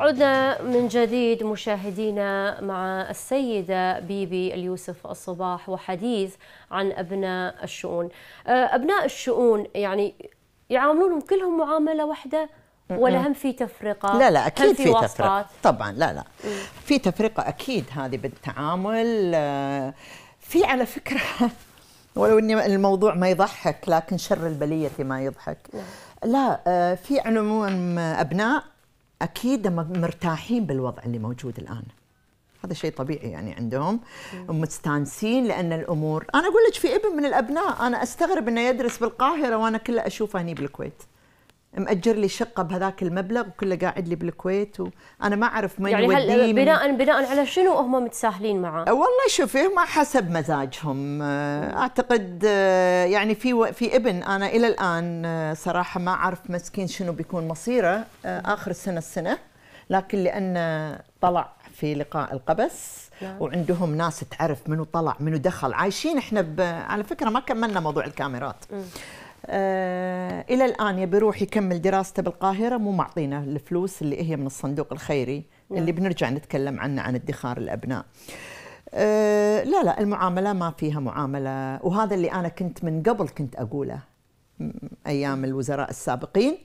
عدنا من جديد مشاهدينا مع السيدة بيبي اليوسف الصباح وحديث عن أبناء الشؤون آه، أبناء الشؤون يعني يعاملونهم كلهم معاملة واحدة ولا هم في تفرقة لا لا أكيد في, في تفرقة طبعا لا لا في تفرقة أكيد هذه بالتعامل آه، في على فكرة ولو ان الموضوع ما يضحك لكن شر البليه ما يضحك نعم. لا آه، في عموما ابناء اكيد مرتاحين بالوضع اللي موجود الان هذا شيء طبيعي يعني عندهم مستانسين لان الامور انا اقول لك في ابن من الابناء انا استغرب انه يدرس بالقاهره وانا كله اشوفه هني بالكويت مأجر لي شقه بهذاك المبلغ وكله قاعد لي بالكويت وانا ما اعرف من يعني هل بناء بناء على شنو هم متساهلين معاه؟ والله شوفي ما حسب مزاجهم أه، اعتقد أه، يعني في في ابن انا الى الان أه، صراحه ما اعرف مسكين شنو بيكون مصيره اخر السنه السنه لكن لانه طلع في لقاء القبس نعم. وعندهم ناس تعرف منو طلع منو دخل عايشين احنا على فكره ما كملنا موضوع الكاميرات م. آه الى الان يبي يروح يكمل دراسته بالقاهره مو معطينا الفلوس اللي هي من الصندوق الخيري مم. اللي نعم. بنرجع نتكلم عنه عن ادخار الابناء. آه لا لا المعامله ما فيها معامله وهذا اللي انا كنت من قبل كنت اقوله ايام الوزراء السابقين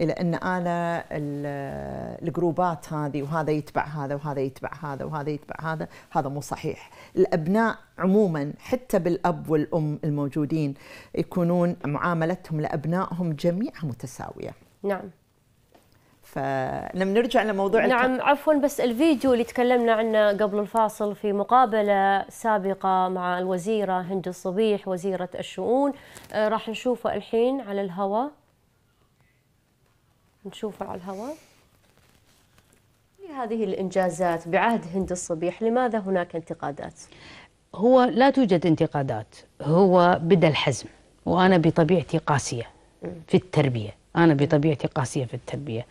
الى ان انا الجروبات هذه وهذا يتبع هذا وهذا يتبع هذا وهذا يتبع هذا هذا مو صحيح الابناء عموما حتى بالاب والام الموجودين يكونون معاملتهم لابنائهم جميعها متساويه نعم فلما نرجع لموضوع نعم الك... عفوا بس الفيديو اللي تكلمنا عنه قبل الفاصل في مقابله سابقه مع الوزيره هند الصبيح وزيره الشؤون آه راح نشوفه الحين على الهواء نشوفه على الهواء هذه الإنجازات بعهد هند الصبيح لماذا هناك انتقادات؟ هو لا توجد انتقادات هو بدا الحزم وأنا بطبيعتي قاسية في التربية أنا بطبيعتي قاسية في التربية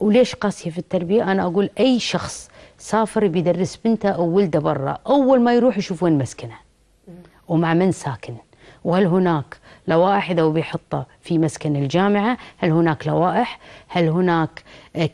وليش قاسية في التربية أنا أقول أي شخص سافر بيدرس بنته أو ولده برا أول ما يروح يشوف وين مسكنه ومع من ساكن وهل هناك لوائح إذا بيحطه في مسكن الجامعة هل هناك لوائح هل هناك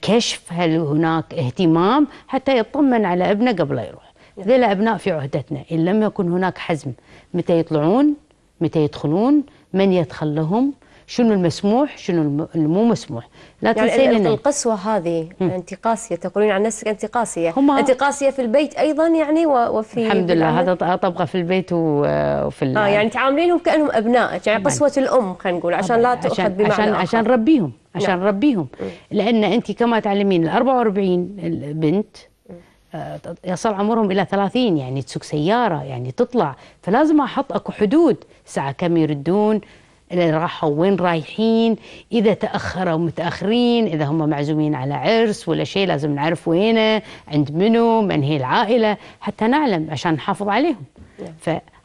كشف هل هناك اهتمام حتى يطمن على ابنه قبل يروح ذيلا أبناء في عهدتنا إن لم يكن هناك حزم متى يطلعون متى يدخلون من يدخل لهم شنو المسموح شنو المو مسموح لا يعني تنسين القسوة هذه م. أنت قاسية تقولين عن نفسك أنت قاسية هما أنت قاسية في البيت أيضا يعني وفي الحمد لله هذا طبقة في البيت وفي آه يعني تعاملينهم كأنهم أبنائك يعني قسوة الأم خلينا نقول عشان لا تؤخذ بمعنى عشان آخر. عشان ربيهم نعم. عشان نعم. ربيهم لأن أنت كما تعلمين ال 44 البنت آه، يصل عمرهم الى 30 يعني تسوق سياره يعني تطلع فلازم احط اكو حدود ساعه كم يردون اللي راحوا وين رايحين اذا تاخروا متاخرين اذا هم معزومين على عرس ولا شيء لازم نعرف وينه عند منو من هي العائله حتى نعلم عشان نحافظ عليهم نعم.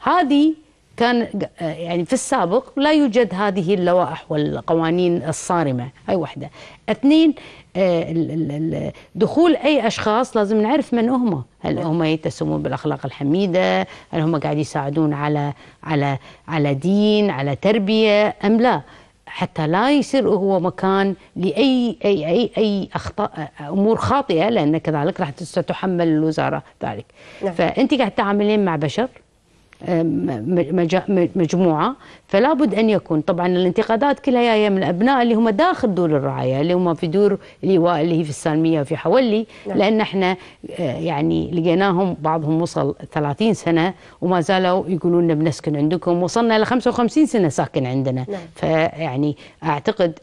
فهذه كان يعني في السابق لا يوجد هذه اللوائح والقوانين الصارمه هاي واحده اثنين آه، دخول اي اشخاص لازم نعرف من هم هل نعم. هم يتسمون بالاخلاق الحميده هل هم قاعد يساعدون على على على دين على تربيه ام لا حتى لا يصير هو مكان لاي اي اي اي اخطاء امور خاطئه لان كذلك راح ستحمل الوزاره ذلك نعم. فانت قاعد تعاملين مع بشر مجموعه فلا بد ان يكون طبعا الانتقادات كلها جايه من الابناء اللي هم داخل دور الرعايه اللي هم في دور الايواء اللي هي في السالميه وفي حولي نعم. لان احنا آه، يعني لقيناهم بعضهم وصل 30 سنه وما زالوا يقولون لنا بنسكن عندكم وصلنا ل 55 سنه ساكن عندنا نعم. فيعني اعتقد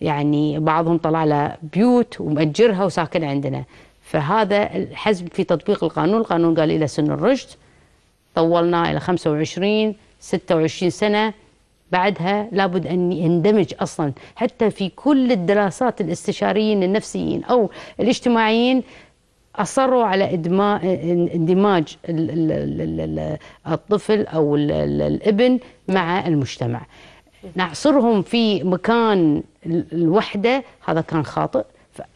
يعني بعضهم طلع له بيوت ومأجرها وساكن عندنا فهذا الحزب في تطبيق القانون القانون قال الى سن الرشد طولنا إلى 25 26 سنة بعدها لابد أن يندمج أصلا حتى في كل الدراسات الاستشاريين النفسيين أو الاجتماعيين أصروا على اندماج الطفل أو الابن مع المجتمع نعصرهم في مكان الوحدة هذا كان خاطئ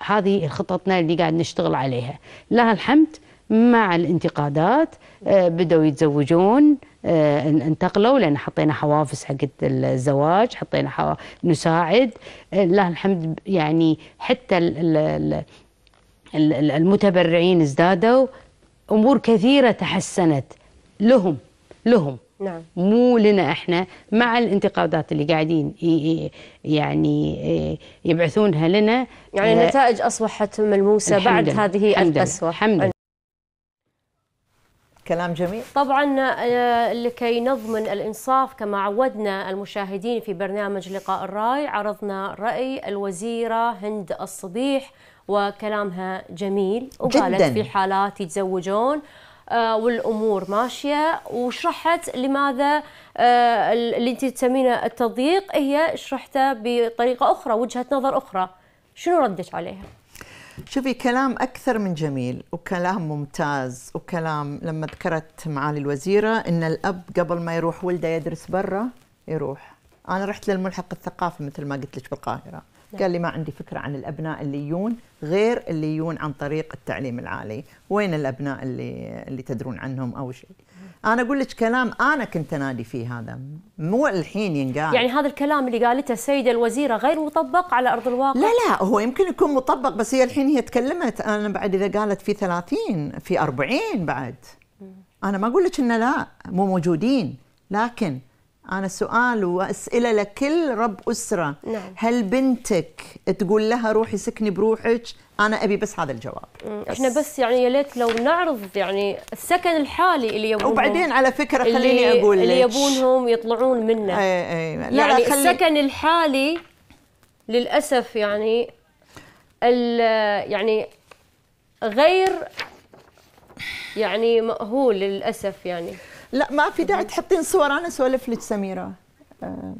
هذه خططنا اللي قاعد نشتغل عليها لها الحمد مع الانتقادات آه، بدأوا يتزوجون آه، انتقلوا لان حطينا حوافز حق الزواج حطينا نساعد آه، لله الحمد يعني حتى المتبرعين ازدادوا امور كثيره تحسنت لهم لهم نعم. مو لنا احنا مع الانتقادات اللي قاعدين يعني يبعثونها لنا يعني النتائج اصبحت ملموسه بعد هذه القسوه كلام جميل طبعا آه، لكي نضمن الإنصاف كما عودنا المشاهدين في برنامج لقاء الرأي عرضنا رأي الوزيرة هند الصبيح وكلامها جميل وقالت جداً. في حالات يتزوجون آه، والامور ماشيه وشرحت لماذا آه، اللي انت تسمينه التضييق هي شرحته بطريقه اخرى وجهه نظر اخرى شنو ردك عليها شوفي كلام أكثر من جميل وكلام ممتاز وكلام لما ذكرت معالي الوزيرة إن الأب قبل ما يروح ولده يدرس برا يروح أنا رحت للملحق الثقافي مثل ما قلت لك بالقاهرة نعم. قال لي ما عندي فكرة عن الأبناء اللي يجون غير اللي يجون عن طريق التعليم العالي وين الأبناء اللي, اللي تدرون عنهم أو شيء انا اقول لك كلام انا كنت انادي فيه هذا مو الحين ينقال يعني هذا الكلام اللي قالته السيده الوزيره غير مطبق على ارض الواقع لا لا هو يمكن يكون مطبق بس هي الحين هي تكلمت انا بعد اذا قالت في 30 في 40 بعد انا ما اقول لك انه لا مو موجودين لكن أنا سؤال وأسئلة لكل رب أسرة نعم. هل بنتك تقول لها روحي سكني بروحك أنا أبي بس هذا الجواب بس. إحنا بس يعني يا ليت لو نعرض يعني السكن الحالي اللي يبونهم وبعدين على فكرة خليني أقول لك اللي يبونهم يطلعون منه أي أي. لا يعني لا خلي... السكن الحالي للأسف يعني يعني غير يعني مأهول للأسف يعني لا ما في داعي تحطين صور انا اسولف لك سميره آه.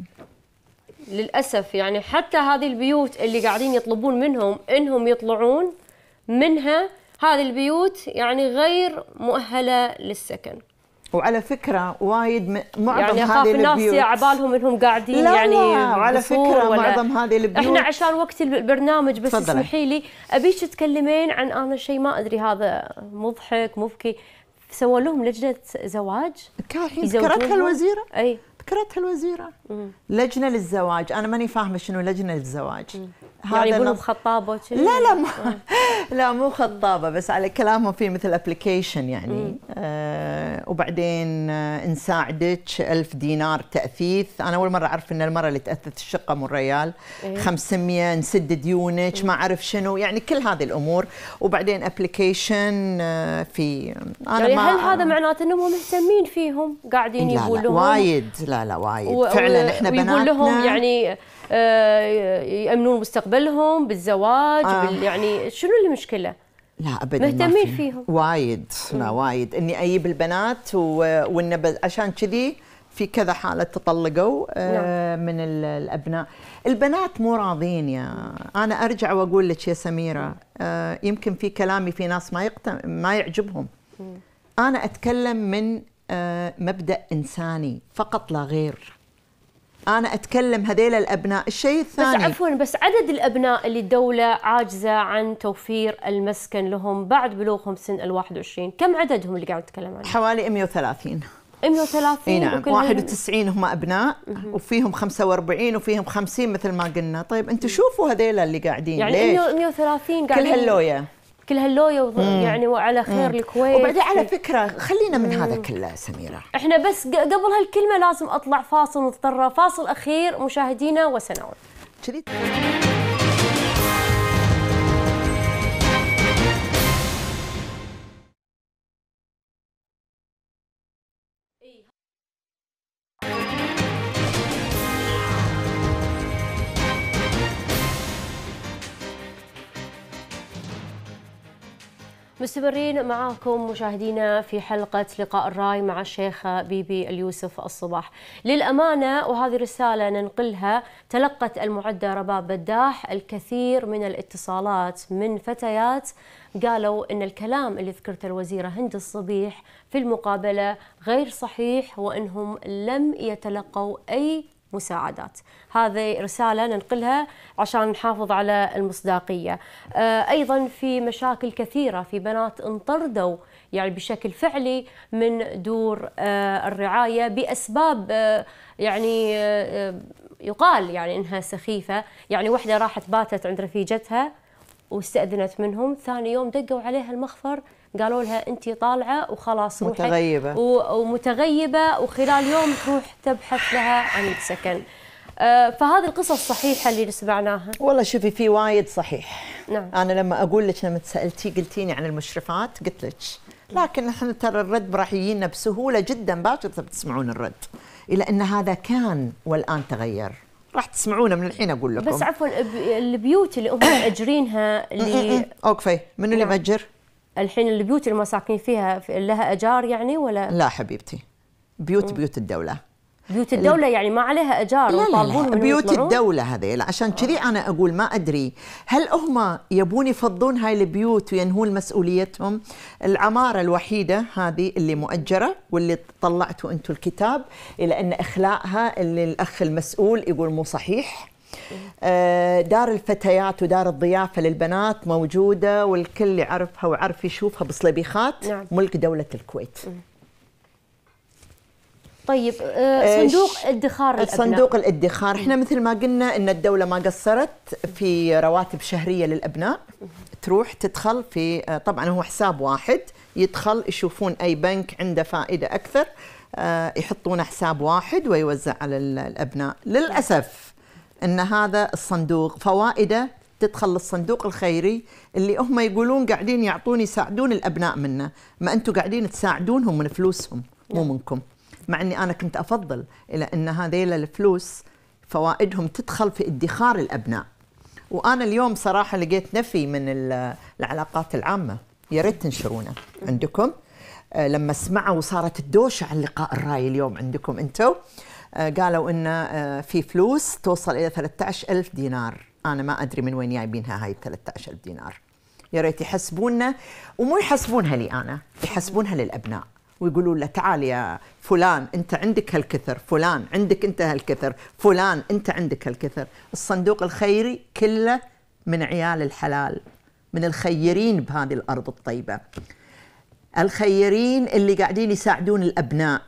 للاسف يعني حتى هذه البيوت اللي قاعدين يطلبون منهم انهم يطلعون منها هذه البيوت يعني غير مؤهله للسكن وعلى فكره وايد معظم يعني هذه الناس البيوت يعني الناس عبالهم انهم قاعدين لا يعني لا على فكره ولا معظم هذه البيوت احنا عشان وقت البرنامج بس اسمحي لي ابيك تتكلمين عن انا شيء ما ادري هذا مضحك مبكي سووا لهم لجنه زواج كان ذكرتها الوزيره؟ اي ذكرتها الوزيره لجنه للزواج انا ماني فاهمه شنو لجنه للزواج هذا يعني يقولون خطابه لا لا مو لا مو خطابه بس على كلامهم في مثل ابلكيشن يعني آه وبعدين آه نساعدك 1000 دينار تاثيث انا اول مره اعرف ان المره اللي تاثث الشقه مو ريال إيه؟ 500 نسد ديونك ما اعرف شنو يعني كل هذه الامور وبعدين ابلكيشن آه في انا يعني هل هذا معناته انهم مهتمين فيهم قاعدين يقولون وايد لا لا وايد فعلا احنا بناتنا ويقول لهم يعني آه، يامنون مستقبلهم بالزواج آه. بال يعني شنو المشكله؟ لا ابدا مهتمين فيه. فيهم وايد لا وايد اني اجيب البنات و... عشان كذي في كذا حاله تطلقوا آه، نعم. من الابناء البنات مو راضين يا انا ارجع واقول لك يا سميره آه، يمكن في كلامي في ناس ما يقتن... ما يعجبهم انا اتكلم من آه، مبدا انساني فقط لا غير انا اتكلم هذيل الابناء الشيء الثاني بس عفوا بس عدد الابناء اللي الدوله عاجزه عن توفير المسكن لهم بعد بلوغهم سن ال21 كم عددهم اللي قاعد تتكلم عنه حوالي 130 130 اي نعم 91 هم ابناء وفيهم 45 وفيهم 50 مثل ما قلنا طيب انتم شوفوا هذيل اللي قاعدين يعني ليش 130 قاعدين كل هاللويه كل هاللويا يعني وعلى خير الكويت وبعدين على إيه. فكره خلينا من هذا كله سميره احنا بس قبل هالكلمه لازم اطلع فاصل مضطره فاصل اخير مشاهدينا وسنعود مستمرين معاكم مشاهدينا في حلقة لقاء الراي مع الشيخ بيبي اليوسف الصباح للأمانة وهذه رسالة ننقلها تلقت المعدة رباب بداح الكثير من الاتصالات من فتيات قالوا أن الكلام اللي ذكرته الوزيرة هند الصبيح في المقابلة غير صحيح وأنهم لم يتلقوا أي مساعدات هذه رسالة ننقلها عشان نحافظ على المصداقية آه، أيضا في مشاكل كثيرة في بنات انطردوا يعني بشكل فعلي من دور آه، الرعاية بأسباب آه، يعني يقال يعني انها سخيفه، يعني واحده راحت باتت عند رفيجتها واستاذنت منهم، ثاني يوم دقوا عليها المخفر قالوا لها انت طالعه وخلاص روحي متغيبه ومتغيبه وخلال يوم تروح تبحث لها عن سكن آه، فهذه القصص صحيحه اللي سمعناها والله شوفي في وايد صحيح نعم انا لما اقول لك لما سالتي قلتيني عن المشرفات قلت لك لكن احنا ترى الرد راح يجينا بسهوله جدا باكر تسمعون الرد الى ان هذا كان والان تغير راح تسمعونه من الحين اقول لكم بس عفوا البيوت اللي هم اجرينها اللي اوكي من اللي نعم. مأجر؟ الحين البيوت المساكين فيها لها اجار يعني ولا لا حبيبتي بيوت بيوت الدوله بيوت الدولة يعني ما عليها أجار لا لا, لا. بيوت الدولة هذيل عشان كذي آه. أنا أقول ما أدري هل هم يبون يفضون هاي البيوت وينهون مسؤوليتهم العمارة الوحيدة هذه اللي مؤجرة واللي طلعتوا أنتم الكتاب إلى أن إخلاءها اللي الأخ المسؤول يقول مو صحيح آه، دار الفتيات ودار الضيافة للبنات موجودة والكل يعرفها وعرف يشوفها بصلبيخات نعم. ملك دولة الكويت طيب آه، آه، صندوق ادخار الابناء صندوق الادخار احنا مثل ما قلنا ان الدوله ما قصرت في رواتب شهريه للابناء تروح تدخل في طبعا هو حساب واحد يدخل يشوفون اي بنك عنده فائده اكثر يحطون حساب واحد ويوزع على الابناء للاسف ان هذا الصندوق فوائده تدخل للصندوق الخيري اللي هم يقولون قاعدين يعطون يساعدون الابناء منه ما انتم قاعدين تساعدونهم من فلوسهم مو نعم. منكم مع اني انا كنت افضل الى ان هذيل الفلوس فوائدهم تدخل في ادخار الابناء وانا اليوم صراحه لقيت نفي من العلاقات العامه يا ريت تنشرونه عندكم آه، لما سمعوا وصارت الدوشه عن لقاء الراي اليوم عندكم انتم آه، قالوا إن آه، في فلوس توصل إلى 13000 دينار أنا ما أدري من وين جايبينها هاي 13000 دينار يا ريت يحسبونا ومو يحسبونها لي أنا يحسبونها للأبناء ويقولوا له تعال يا فلان انت عندك هالكثر فلان عندك انت هالكثر فلان انت عندك هالكثر الصندوق الخيري كله من عيال الحلال من الخيرين بهذه الارض الطيبه الخيرين اللي قاعدين يساعدون الابناء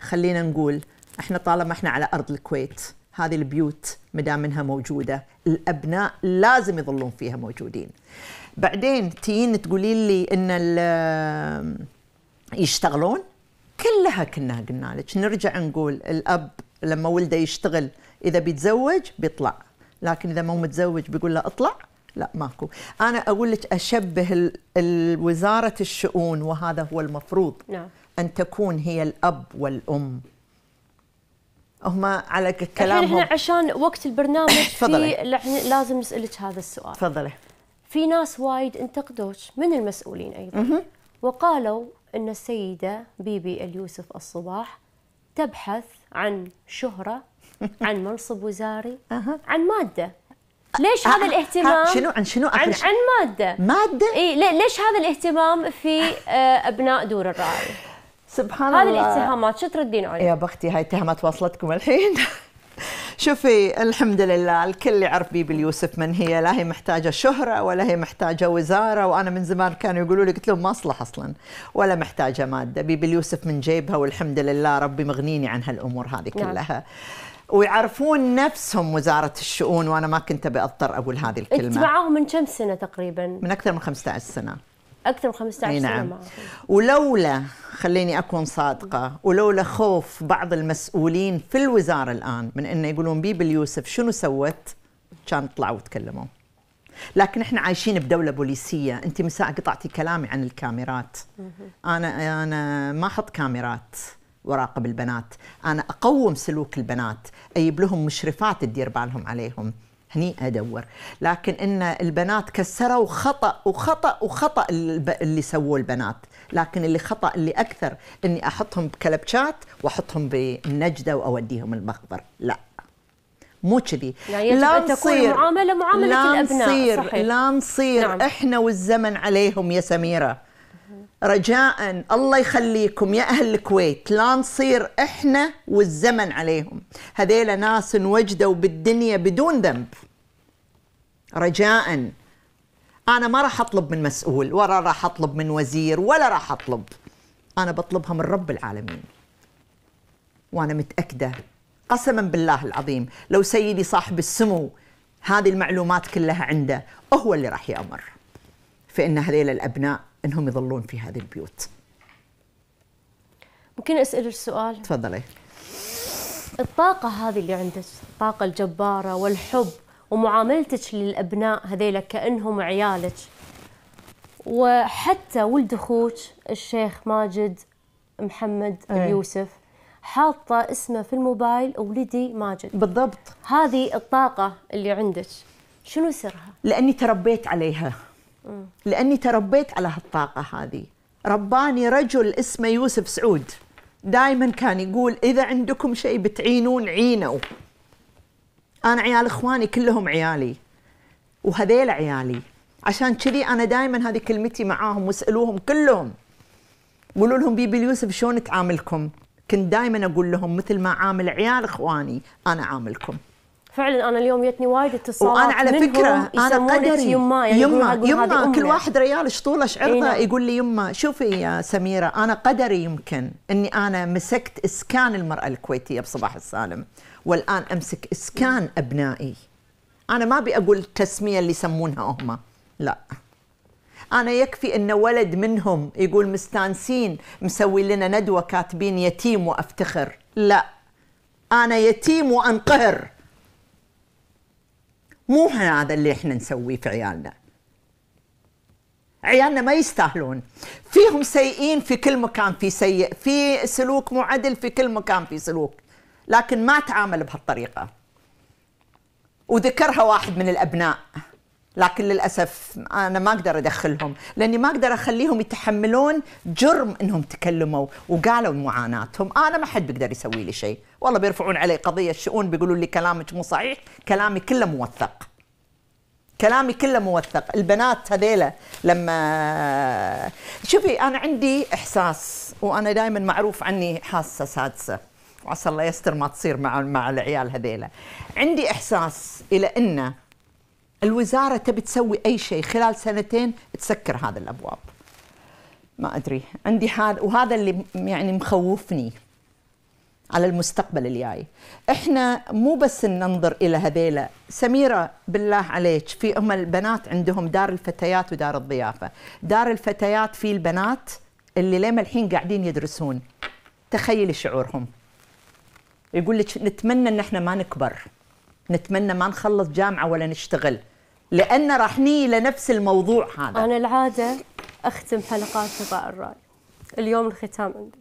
خلينا نقول احنا طالما احنا على ارض الكويت هذه البيوت مدام منها موجوده الابناء لازم يظلون فيها موجودين بعدين تيين تقولين لي ان يشتغلون كلها كنا قلنا لك نرجع نقول الاب لما ولده يشتغل اذا بيتزوج بيطلع لكن اذا مو متزوج بيقول له اطلع لا ماكو انا اقول لك اشبه وزاره الشؤون وهذا هو المفروض نعم. ان تكون هي الاب والام هم على كلامهم الحين احنا عشان وقت البرنامج في لازم نسالك هذا السؤال تفضلي في ناس وايد انتقدوك من المسؤولين ايضا وقالوا ان السيده بيبي اليوسف الصباح تبحث عن شهره عن منصب وزاري عن ماده ليش آه، هذا آه، الاهتمام شنو عن شنو عن عن ماده ماده اي ليش هذا الاهتمام في آه، ابناء دور الراعي سبحان هذه الله هذه الاتهامات شو تردين عليها؟ يا بختي هاي اتهامات واصلتكم الحين شوفي الحمد لله الكل يعرف بيبي اليوسف من هي لا هي محتاجة شهرة ولا هي محتاجة وزارة وأنا من زمان كانوا يقولوا لي قلت لهم ما أصلح أصلا ولا محتاجة مادة بيبي اليوسف من جيبها والحمد لله ربي مغنيني عن هالأمور هذه نعم. كلها نعم. ويعرفون نفسهم وزارة الشؤون وأنا ما كنت أبي أضطر أقول هذه الكلمة معاهم من كم سنة تقريبا؟ من أكثر من 15 سنة اكثر من 15 سنه نعم. ولولا خليني اكون صادقه ولولا خوف بعض المسؤولين في الوزاره الان من انه يقولون بيبل يوسف شنو سوت كان طلعوا وتكلموا لكن احنا عايشين بدوله بوليسيه انت مساء قطعتي كلامي عن الكاميرات انا انا ما احط كاميرات وراقب البنات انا اقوم سلوك البنات اجيب لهم مشرفات تدير بالهم عليهم هني ادور لكن ان البنات كسروا خطا وخطا وخطا اللي سووه البنات لكن اللي خطا اللي اكثر اني احطهم بكلبشات واحطهم بالنجده واوديهم المخبر لا مو كذي يعني لا نصير معامله معامله لا الابناء نصير صحيح. لا نصير نعم. احنا والزمن عليهم يا سميره رجاء الله يخليكم يا أهل الكويت لا نصير إحنا والزمن عليهم هذيلا ناس انوجدوا بالدنيا بدون ذنب رجاء أنا ما راح أطلب من مسؤول ولا راح أطلب من وزير ولا راح أطلب أنا بطلبها من رب العالمين وأنا متأكدة قسما بالله العظيم لو سيدي صاحب السمو هذه المعلومات كلها عنده هو اللي راح يأمر فإن هذيل الأبناء انهم يظلون في هذه البيوت ممكن اسالك سؤال تفضلي الطاقة هذه اللي عندك الطاقة الجبارة والحب ومعاملتك للأبناء هذيلا كأنهم عيالك وحتى ولد أخوك الشيخ ماجد محمد أيه. اليوسف حاطة اسمه في الموبايل ولدي ماجد بالضبط هذه الطاقة اللي عندك شنو سرها؟ لأني تربيت عليها لاني تربيت على هالطاقه هذه رباني رجل اسمه يوسف سعود دائما كان يقول اذا عندكم شيء بتعينون عينوا انا عيال اخواني كلهم عيالي وهذيل عيالي عشان كذي انا دائما هذه كلمتي معاهم واسالوهم كلهم قولوا لهم بيبي اليوسف شلون تعاملكم كنت دائما اقول لهم مثل ما عامل عيال اخواني انا عاملكم فعلا انا اليوم جتني وايد اتصالات وانا على فكره انا قدري يما يعني يما يما كل واحد ريال ايش عرضه نعم. يقول لي يما شوفي يا سميره انا قدري يمكن اني انا مسكت اسكان المراه الكويتيه بصباح السالم والان امسك اسكان ابنائي انا ما ابي اقول التسميه اللي يسمونها هم لا انا يكفي ان ولد منهم يقول مستانسين مسوي لنا ندوه كاتبين يتيم وافتخر لا انا يتيم وانقهر مو هذا اللي احنا نسويه في عيالنا عيالنا ما يستاهلون فيهم سيئين في كل مكان في سيء في سلوك مو عدل في كل مكان في سلوك لكن ما تعامل بهالطريقه وذكرها واحد من الابناء لكن للاسف انا ما اقدر ادخلهم لاني ما اقدر اخليهم يتحملون جرم انهم تكلموا وقالوا معاناتهم انا ما حد بيقدر يسوي لي شيء والله بيرفعون علي قضيه الشؤون بيقولوا لي كلامك مو صحيح كلامي كله موثق كلامي كله موثق البنات هذيلا لما شوفي انا عندي احساس وانا دائما معروف عني حاسه سادسه وعسى الله يستر ما تصير مع مع العيال هذيلا عندي احساس الى انه الوزارة تبي تسوي أي شيء خلال سنتين تسكر هذا الأبواب ما أدري عندي حال وهذا اللي يعني مخوفني على المستقبل الجاي احنا مو بس ننظر الى هذيلا سميره بالله عليك في ام البنات عندهم دار الفتيات ودار الضيافه دار الفتيات في البنات اللي لما الحين قاعدين يدرسون تخيلي شعورهم يقول لك نتمنى ان احنا ما نكبر نتمنى ما نخلص جامعه ولا نشتغل لان راح ني لنفس الموضوع هذا انا العاده اختم حلقات فضاء الراي اليوم الختام عندك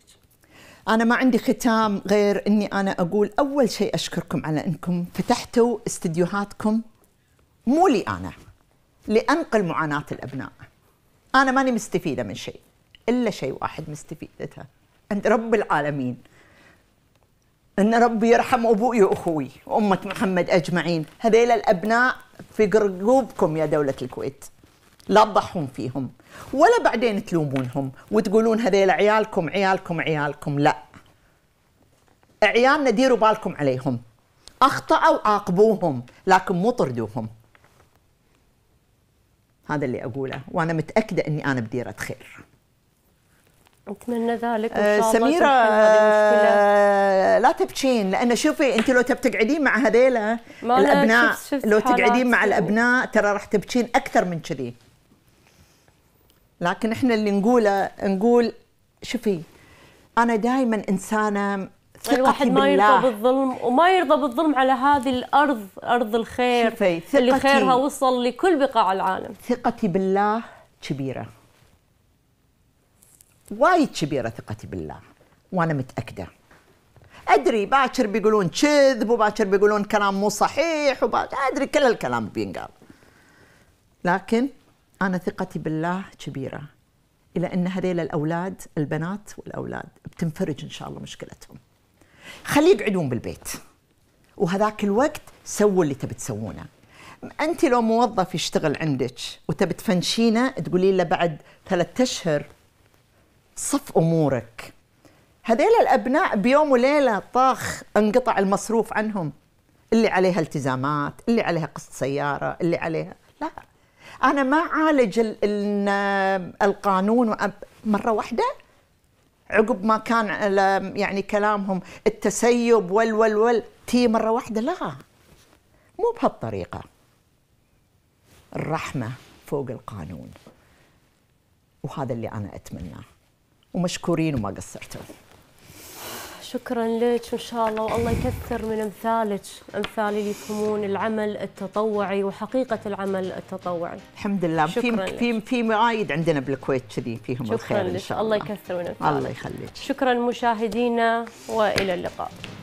أنا ما عندي ختام غير إني أنا أقول أول شيء أشكركم على إنكم فتحتوا استديوهاتكم مو لي أنا لأنقل معاناة الأبناء أنا ماني مستفيدة من شيء إلا شيء واحد مستفيدتها عند رب العالمين ان ربي يرحم ابوي واخوي وامه محمد اجمعين هذيل الابناء في قرقوبكم يا دوله الكويت لا تضحون فيهم ولا بعدين تلومونهم وتقولون هذيل عيالكم عيالكم عيالكم لا عيالنا ديروا بالكم عليهم اخطاوا عاقبوهم لكن مو طردوهم هذا اللي اقوله وانا متاكده اني انا بديره خير اتمنى ذلك ان آه، شاء الله سميره آه، لا تبكين لان شوفي انت لو تقعدين مع هذيلا الابناء شفت شفت لو تقعدين مع الابناء ترى راح تبكين اكثر من كذي لكن احنا اللي نقوله نقول شوفي انا دائما انسانه الواحد ما يرضى بالظلم وما يرضى بالظلم على هذه الارض ارض الخير شوفي. اللي خيرها وصل لكل بقاع العالم ثقتي بالله كبيره وايد كبيره ثقتي بالله وانا متاكده ادري باكر بيقولون كذب وباكر بيقولون كلام مو صحيح وباكر ادري كل الكلام بينقال لكن انا ثقتي بالله كبيره الى ان هذيل الاولاد البنات والاولاد بتنفرج ان شاء الله مشكلتهم خليه يقعدون بالبيت وهذاك الوقت سووا اللي تبي تسوونه انت لو موظف يشتغل عندك وتبي تفنشينه تقولي له بعد ثلاثة اشهر صف امورك هذيل الابناء بيوم وليله طاخ انقطع المصروف عنهم اللي عليها التزامات اللي عليها قسط سياره اللي عليها لا انا ما عالج ال القانون مره واحده عقب ما كان يعني كلامهم التسيب وال وال وال تي مره واحده لا مو بهالطريقه الرحمه فوق القانون وهذا اللي انا اتمناه ومشكورين وما قصرتوا شكرا لك ان شاء الله والله يكثر من امثالك امثال اللي يفهمون العمل التطوعي وحقيقه العمل التطوعي الحمد لله في في في معايد عندنا بالكويت كذي فيهم الخير ان شاء الله الله يكثر من امثالك الله يخليك شكرا مشاهدينا والى اللقاء